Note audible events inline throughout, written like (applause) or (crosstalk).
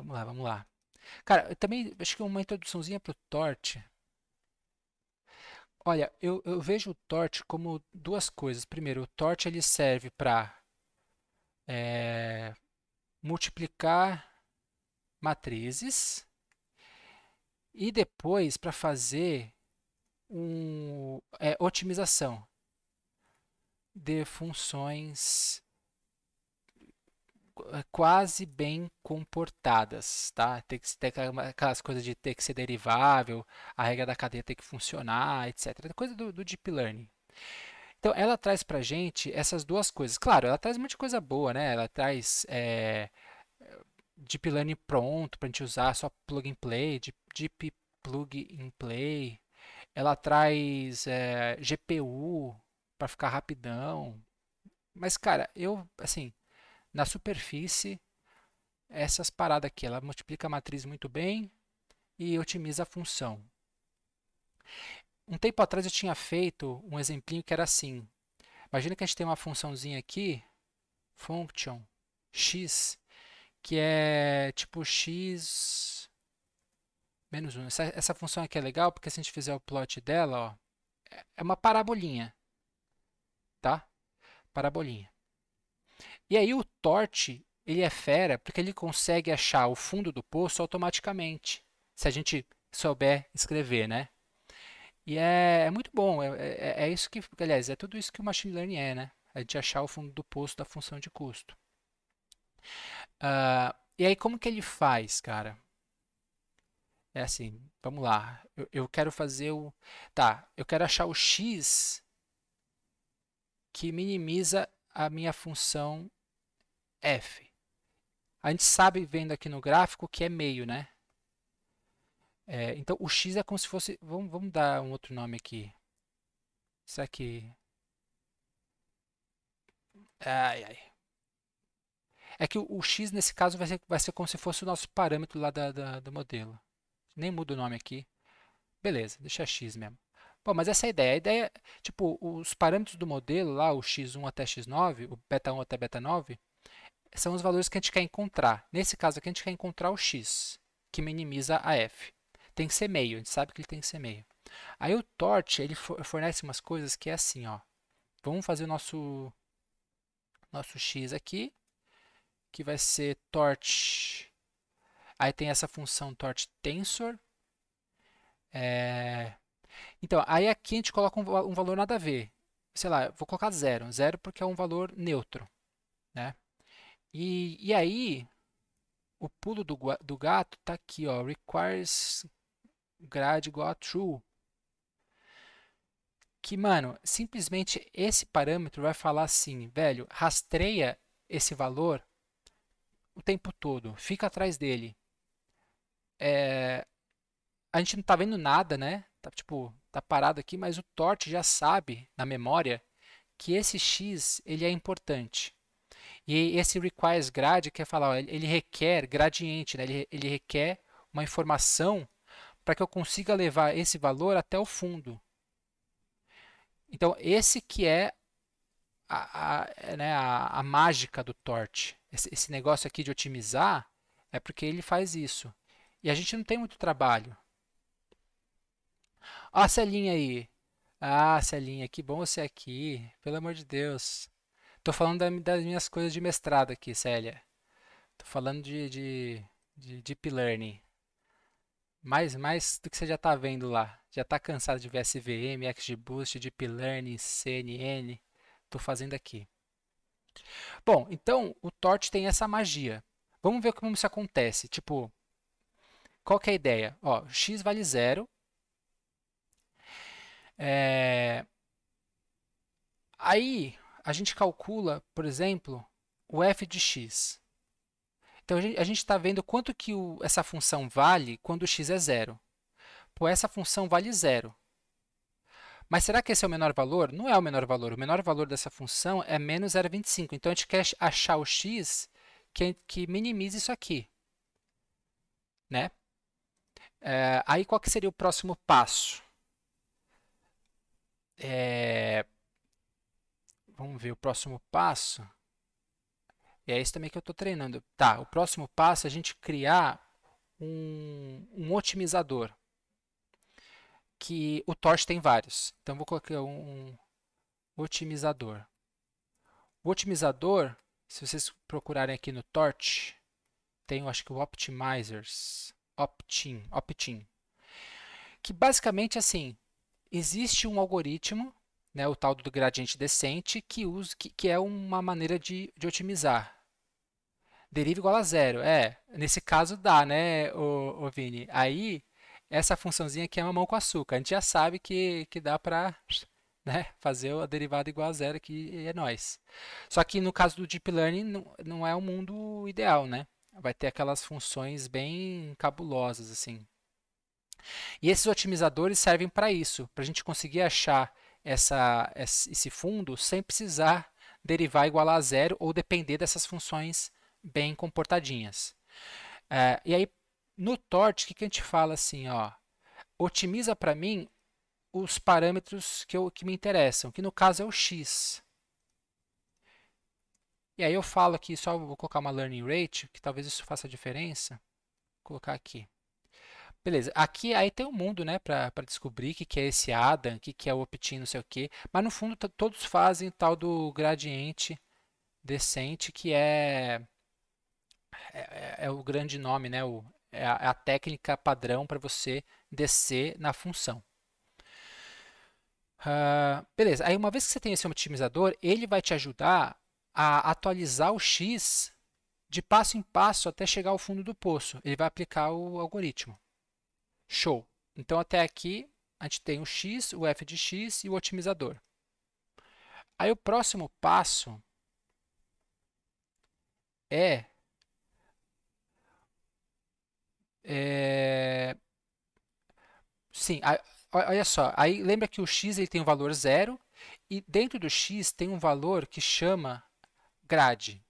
Vamos lá, vamos lá. Cara, eu também acho que uma introduçãozinha para o Tort. Olha, eu, eu vejo o Tort como duas coisas. Primeiro, o Tort ele serve para é, multiplicar matrizes e depois para fazer um, é, otimização de funções é quase bem comportadas, tá? Tem que ter aquelas coisas de ter que ser derivável, a regra da cadeia tem que funcionar, etc. Coisa do, do deep learning. Então, ela traz para gente essas duas coisas. Claro, ela traz muita coisa boa, né? Ela traz é, deep learning pronto para a gente usar, só plug and play, deep, deep plug and play. Ela traz é, GPU para ficar rapidão. Mas, cara, eu, assim, na superfície essas paradas aqui. Ela multiplica a matriz muito bem e otimiza a função. Um tempo atrás eu tinha feito um exemplinho que era assim. Imagina que a gente tem uma funçãozinha aqui, function x, que é tipo x menos 1. Essa, essa função aqui é legal porque se a gente fizer o plot dela, ó, é uma parabolinha. Tá? Parabolinha. E aí o Torte, ele é fera porque ele consegue achar o fundo do poço automaticamente, se a gente souber escrever, né? E é, é muito bom, é, é, é, é isso que, aliás, é tudo isso que o machine learning é, né? A gente achar o fundo do poço da função de custo. Uh, e aí como que ele faz, cara? É assim, vamos lá. Eu, eu quero fazer o, tá? Eu quero achar o x que minimiza a minha função F. A gente sabe, vendo aqui no gráfico, que é meio, né? É, então, o x é como se fosse... Vamos, vamos dar um outro nome aqui. Isso aqui... Ai, ai. É que o, o, x, nesse caso, vai ser, vai ser como se fosse o nosso parâmetro lá da, da do modelo. Nem muda o nome aqui. Beleza, deixa x mesmo. Bom, mas essa é a ideia. A ideia, é, tipo, os parâmetros do modelo lá, o x1 até x9, o beta1 até beta9, são os valores que a gente quer encontrar. Nesse caso aqui, a gente quer encontrar o x, que minimiza a f. Tem que ser meio, a gente sabe que ele tem que ser meio. Aí o tort, ele fornece umas coisas que é assim, ó. Vamos fazer o nosso, nosso x aqui, que vai ser tort. Aí tem essa função tort tensor. É... Então, aí aqui a gente coloca um, um valor nada a ver. Sei lá, vou colocar zero. Zero porque é um valor neutro, né? E, e aí, o pulo do, do gato está aqui, ó, requires grade igual a true. Que, mano, simplesmente esse parâmetro vai falar assim, velho, rastreia esse valor o tempo todo, fica atrás dele. É, a gente não está vendo nada, né? Tá, tipo, tá parado aqui, mas o Torte já sabe na memória que esse x ele é importante. E esse requires grade quer é falar, ó, ele requer gradiente, né? ele, ele requer uma informação para que eu consiga levar esse valor até o fundo. Então, esse que é a, a, né, a, a mágica do Torch. Esse, esse negócio aqui de otimizar é porque ele faz isso. E a gente não tem muito trabalho. Ó a Celinha aí. Ah, Celinha, que bom você aqui. Pelo amor de Deus. Tô falando das minhas coisas de mestrado aqui, Célia. Tô falando de, de, de deep learning. Mais, mais do que você já tá vendo lá. Já tá cansado de ver SVM, XGBoost, Deep Learning, CNN. Tô fazendo aqui. Bom, então o Torch tem essa magia. Vamos ver como isso acontece. Tipo, qual é a ideia? Ó, x vale zero. É... Aí, a gente calcula, por exemplo, o f de x. Então, a gente está vendo quanto que o, essa função vale quando x é zero. Pô, essa função vale zero. Mas será que esse é o menor valor? Não é o menor valor. O menor valor dessa função é menos 0,25. Então, a gente quer achar o x que, que minimize isso aqui. Né? É, aí, qual que seria o próximo passo? É, Vamos ver o próximo passo. E é isso também que eu estou treinando. Tá, o próximo passo é a gente criar um, um otimizador. Que o Torch tem vários. Então, vou colocar um, um otimizador. O otimizador, se vocês procurarem aqui no Torch, tem, eu acho que o Optimizers. Optin, Optin. Que basicamente, assim, existe um algoritmo né, o tal do gradiente decente, que, usa, que, que é uma maneira de, de otimizar. Deriva igual a zero. É, nesse caso dá, né, o, o Vini? Aí, essa funçãozinha aqui é mamão com açúcar. A gente já sabe que, que dá para né, fazer a derivada igual a zero, que é nós. Só que no caso do Deep Learning, não, não é o um mundo ideal, né? Vai ter aquelas funções bem cabulosas, assim. E esses otimizadores servem para isso, para a gente conseguir achar essa, esse fundo sem precisar derivar igual a zero ou depender dessas funções bem comportadinhas. É, e aí, no tort, o que, que a gente fala assim? Ó, otimiza para mim os parâmetros que, eu, que me interessam, que no caso é o x. E aí eu falo aqui, só vou colocar uma learning rate, que talvez isso faça diferença. Vou colocar aqui. Beleza, aqui aí tem um mundo, né, para descobrir o que, que é esse Adam, o que, que é o Optin, não sei o quê. Mas no fundo todos fazem tal do gradiente decente, que é, é, é, é o grande nome, né, o, é a, é a técnica padrão para você descer na função. Uh, beleza, aí uma vez que você tem esse otimizador, ele vai te ajudar a atualizar o x de passo em passo até chegar ao fundo do poço. Ele vai aplicar o algoritmo. Show! Então, até aqui, a gente tem o x, o f de x e o otimizador. Aí, o próximo passo é, é sim, a, olha só, aí lembra que o x ele tem um valor zero e dentro do x tem um valor que chama grade,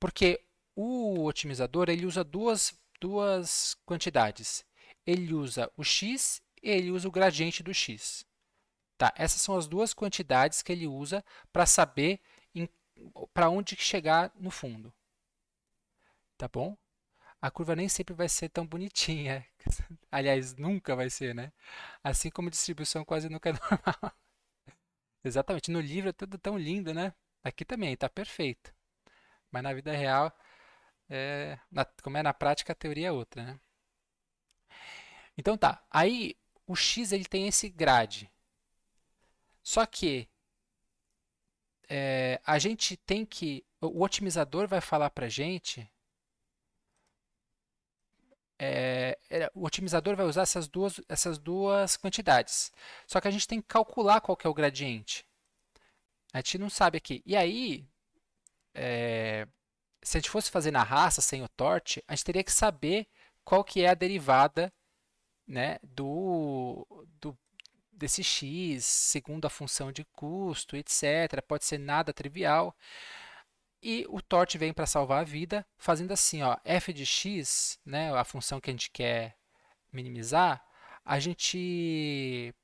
porque o otimizador ele usa duas, duas quantidades, ele usa o x e ele usa o gradiente do x. Tá? Essas são as duas quantidades que ele usa para saber para onde chegar no fundo. Tá bom? A curva nem sempre vai ser tão bonitinha. (laughs) Aliás, nunca vai ser, né? Assim como distribuição quase nunca é (laughs) normal. Exatamente. No livro é tudo tão lindo, né? Aqui também, está perfeito. Mas na vida real, é... na... como é na prática, a teoria é outra, né? Então tá, aí o x ele tem esse grade. Só que é, a gente tem que, o otimizador vai falar para gente, é, o otimizador vai usar essas duas, essas duas quantidades. Só que a gente tem que calcular qual que é o gradiente. A gente não sabe aqui. E aí, é, se a gente fosse fazer na raça, sem o torte, a gente teria que saber qual que é a derivada né, do, do desse x segundo a função de custo, etc. Pode ser nada trivial. E o Tort vem para salvar a vida, fazendo assim, ó, f de x, né, a função que a gente quer minimizar, a gente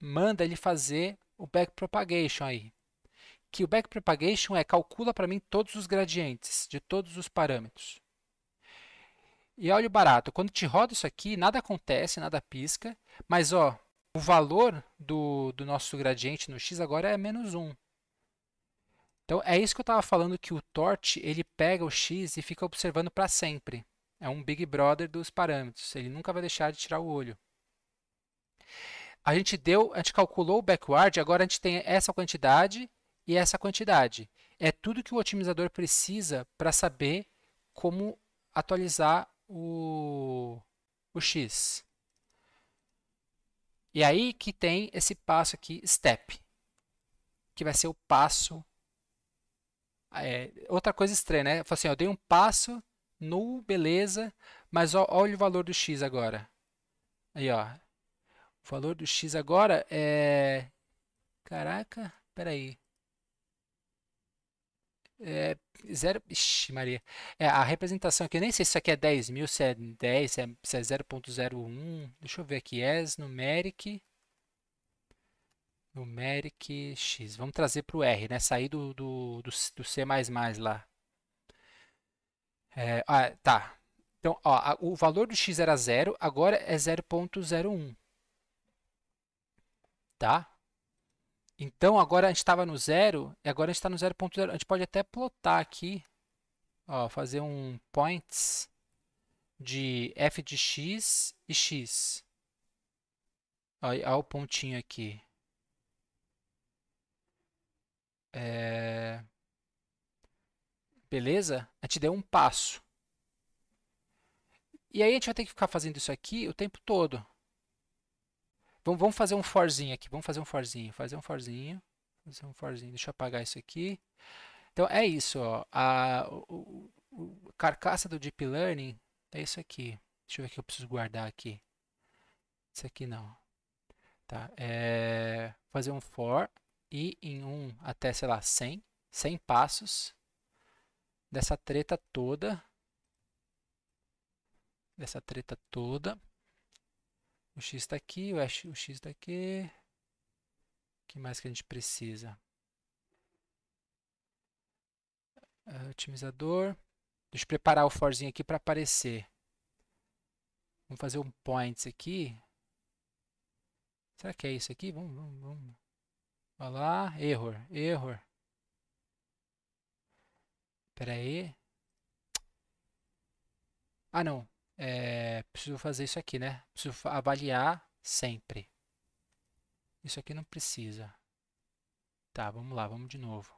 manda ele fazer o backpropagation aí. Que o backpropagation é calcula para mim todos os gradientes de todos os parâmetros. E olha o barato, quando te roda isso aqui, nada acontece, nada pisca, mas ó, o valor do, do nosso gradiente no x agora é menos 1. Então é isso que eu estava falando que o torte ele pega o x e fica observando para sempre. É um Big Brother dos parâmetros, ele nunca vai deixar de tirar o olho. A gente deu, a gente calculou o backward, agora a gente tem essa quantidade e essa quantidade. É tudo que o otimizador precisa para saber como atualizar o, o X. E aí que tem esse passo aqui, step, que vai ser o passo. É, outra coisa estranha, né? Eu, assim, eu dei um passo no beleza, mas ó, olha o valor do x agora. Aí, ó. O valor do x agora é. Caraca, peraí. É, zero, ixi, Maria. É, a representação aqui, eu nem sei se isso aqui é 10 mil, se é 10, se é, se é 0.01. Deixa eu ver aqui. As numeric. Numeric x. Vamos trazer para o R, né? Sair do, do, do, do C lá. É, ah, tá. Então, ó, o valor do x era 0, agora é 0.01. Tá? Então, agora a gente estava no zero, e agora a gente está no 0.0. A gente pode até plotar aqui, ó, fazer um points de f de x e x. Olha, o pontinho aqui. É... Beleza? A gente deu um passo. E aí a gente vai ter que ficar fazendo isso aqui o tempo todo. Vamos, vamos fazer um forzinho aqui. Vamos fazer um forzinho. Fazer um forzinho. Fazer um forzinho. Deixa eu apagar isso aqui. Então é isso. Ó. A, o, o, a carcaça do Deep Learning é isso aqui. Deixa eu ver o que eu preciso guardar aqui. Isso aqui não. Tá. É, fazer um for e em um até, sei lá, 100. 100 passos dessa treta toda. Dessa treta toda. O X está aqui, o X está aqui. O que mais que a gente precisa? Uh, otimizador. Deixa eu preparar o forzinho aqui para aparecer. Vamos fazer um points aqui. Será que é isso aqui? Vamos, vamos, vamos. Olha lá, error, error. Espera aí. Ah, não é, preciso fazer isso aqui, né? Preciso avaliar sempre. Isso aqui não precisa. Tá, vamos lá, vamos de novo.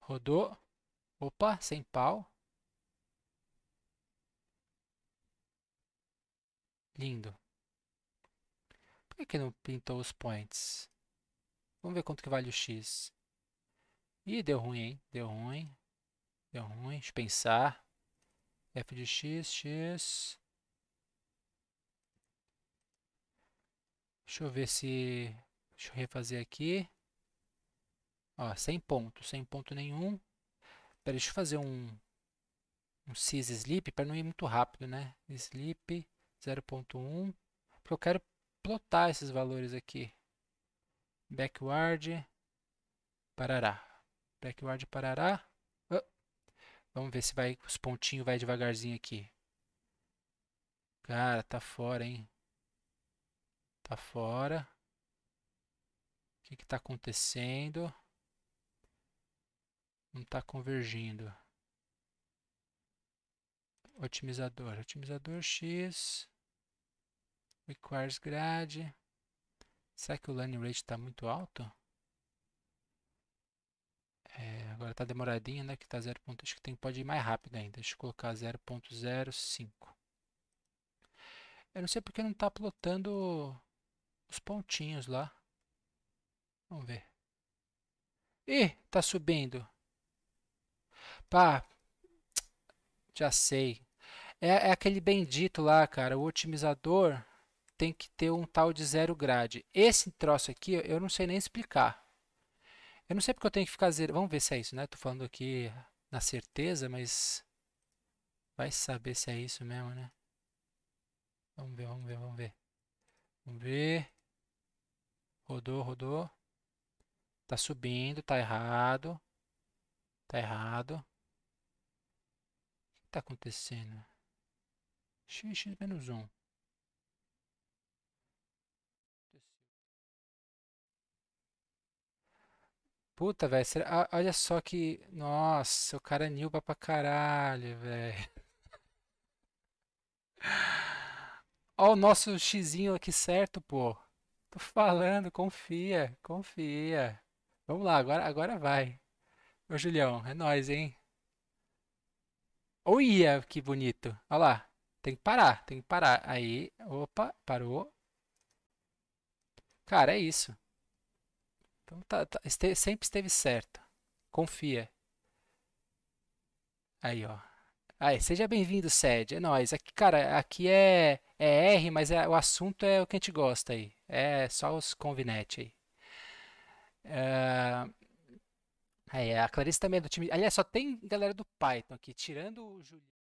Rodou. Opa, sem pau. Lindo. Por que, que não pintou os points? Vamos ver quanto que vale o X. Ih, deu ruim, hein? Deu ruim. Deu ruim. Deixa eu pensar f de x, x. Deixa eu ver se... Deixa eu refazer aqui. Ó, sem ponto, sem ponto nenhum. Pera, deixa eu fazer um, um sys slip para não ir muito rápido, né? Sleep 0.1, porque eu quero plotar esses valores aqui. Backward, parará. Backward, parará. Vamos ver se vai os pontinhos vai devagarzinho aqui. Cara, tá fora, hein? Tá fora. O que que tá acontecendo? Não tá convergindo. Otimizador. Otimizador X. Requires grade. Será que o learning rate está muito alto? É, agora está demoradinha, né? Que está 0. Acho que tem, pode ir mais rápido ainda. Deixa eu colocar 0.05. Eu não sei porque não está plotando os pontinhos lá. Vamos ver. Ih, está subindo. Pá, já sei. É, é aquele bendito lá, cara. O otimizador tem que ter um tal de zero grade. Esse troço aqui, eu não sei nem explicar. Eu não sei porque eu tenho que ficar zerando. Vamos ver se é isso, né? Tô falando aqui na certeza, mas vai saber se é isso mesmo, né? Vamos ver, vamos ver, vamos ver. Vamos ver. Rodou, rodou. Tá subindo, tá errado. Tá errado. O que tá acontecendo? x, x menos 1. Puta, velho, olha só que. Nossa, o cara é Nilba pra caralho, velho. (laughs) Ó o nosso xizinho aqui certo, pô. Tô falando, confia, confia. Vamos lá, agora, agora vai. Ô, Julião, é nóis, hein? Olha que bonito. Olha lá. Tem que parar, tem que parar. Aí, opa, parou. Cara, é isso. Então tá, tá, este, sempre esteve certo. Confia. Aí, ó. Aí, seja bem-vindo, Sed. É nóis. Aqui, cara, aqui é, é R, mas é, o assunto é o que a gente gosta aí. É só os convinete aí. Uh, aí, a Clarice também é do time. Aliás, só tem galera do Python aqui, tirando o